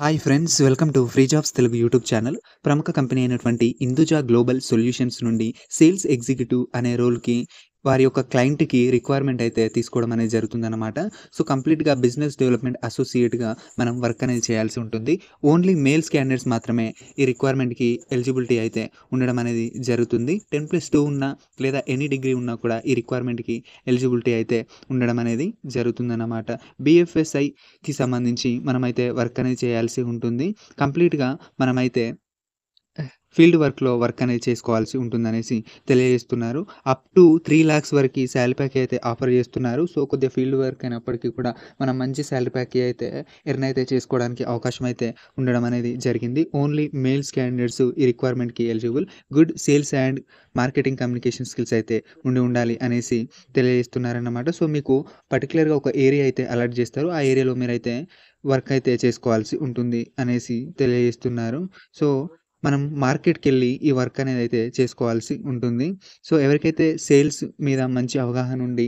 hi friends welcome to free jobs Telugu YouTube channel ప్రముఖ company అయినటువంటి Hinduja global solutions నుండి sales executive అనే రోల్కి వారి యొక్క క్లయింట్కి రిక్వైర్మెంట్ అయితే తీసుకోవడం అనేది జరుగుతుందన్నమాట సో కంప్లీట్గా బిజినెస్ డెవలప్మెంట్ అసోసియేట్గా మనం వర్క్ అనేది చేయాల్సి ఉంటుంది ఓన్లీ మేల్స్ క్యాండిడేట్స్ మాత్రమే ఈ రిక్వైర్మెంట్కి ఎలిజిబిలిటీ అయితే ఉండడం అనేది జరుగుతుంది టెన్ ప్లస్ టూ ఉన్నా లేదా ఎనీ డిగ్రీ ఉన్నా కూడా ఈ రిక్వైర్మెంట్కి ఎలిజిబిలిటీ అయితే ఉండడం అనేది జరుగుతుందన్నమాట బిఎఫ్ఎస్ఐకి సంబంధించి మనమైతే వర్క్ అనేది చేయాల్సి ఉంటుంది కంప్లీట్గా మనమైతే ఫీల్డ్ వర్క్లో వర్క్ అనేది చేసుకోవాల్సి ఉంటుందనేసి తెలియజేస్తున్నారు అప్ టు త్రీ ల్యాక్స్ వరకు శాలరీ ప్యాక్ అయితే ఆఫర్ చేస్తున్నారు సో కొద్దిగా ఫీల్డ్ వర్క్ అయినప్పటికీ కూడా మనం మంచి శాలరీ ప్యాక్ అయితే ఎర్న్ అయితే చేసుకోవడానికి అవకాశం అయితే ఉండడం అనేది జరిగింది ఓన్లీ మేల్స్ క్యాండిడేట్స్ ఈ రిక్వైర్మెంట్కి eligible good sales and marketing communication skills అయితే ఉండి ఉండాలి అనేసి తెలియజేస్తున్నారన్నమాట సో మీకు పర్టికులర్గా ఒక ఏరియా అయితే అలర్ట్ చేస్తారు ఆ ఏరియాలో మీరైతే వర్క్ అయితే చేసుకోవాల్సి ఉంటుంది అనేసి తెలియజేస్తున్నారు సో మనం మార్కెట్కి వెళ్ళి ఈ వర్క్ అనేది అయితే చేసుకోవాల్సి ఉంటుంది సో ఎవరికైతే సేల్స్ మీద మంచి అవగాహన ఉండి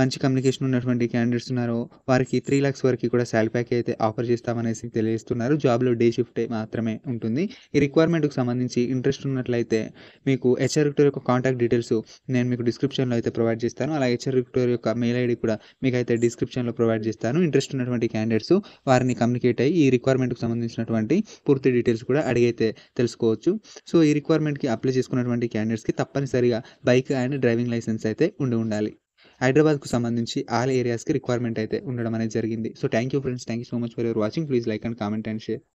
మంచి కమ్యూనికేషన్ ఉన్నటువంటి క్యాండిడేట్స్ ఉన్నారో వారికి త్రీ ల్యాక్స్ వరకు కూడా శాలరీ ప్యాక్ అయితే ఆఫర్ చేస్తామనేసి తెలియజేస్తున్నారు జాబ్లో డే షిఫ్ట్ మాత్రమే ఉంటుంది ఈ రిక్వైర్మెంట్కి సంబంధించి ఇంట్రెస్ట్ ఉన్నట్లయితే మీకు హెచ్ఆర్ రిక్టర్ యొక్క కాంటాక్ట్ డీటెయిల్స్ నేను మీకు డిస్క్రిప్షన్లో అయితే ప్రొవైడ్ చేస్తాను అలా హెచ్ఆర్ రిక్టర్ యొక్క మెయిల్ ఐడి కూడా మీకు అయితే డిస్క్రిప్షన్లో ప్రొవైడ్ చేస్తాను ఇంట్రెస్ట్ ఉన్నటువంటి క్యాండిడేట్స్ వారిని కమ్యూనికేట్ అయ్యి ఈ రిక్వైర్మెంట్కి సంబంధించినటువంటి పూర్తి డీటెయిల్స్ కూడా అడిగైతే తెలుసుకోవచ్చు సో ఈ రిక్వైర్మెంట్కి అప్లై చేసుకున్నటువంటి క్యాండిడేట్స్కి తప్పనిసరిగా బైక్ అండ్ డ్రైవింగ్ లైసెన్స్ అయితే ఉండి ఉండాలి హైదరాబాద్కు సంబంధించి ఆల్ ఏరియాస్కి రిక్వైర్మెంట్ అయితే ఉండడం అనేది జరిగింది so thank you friends thank you so much for your watching please like and comment and share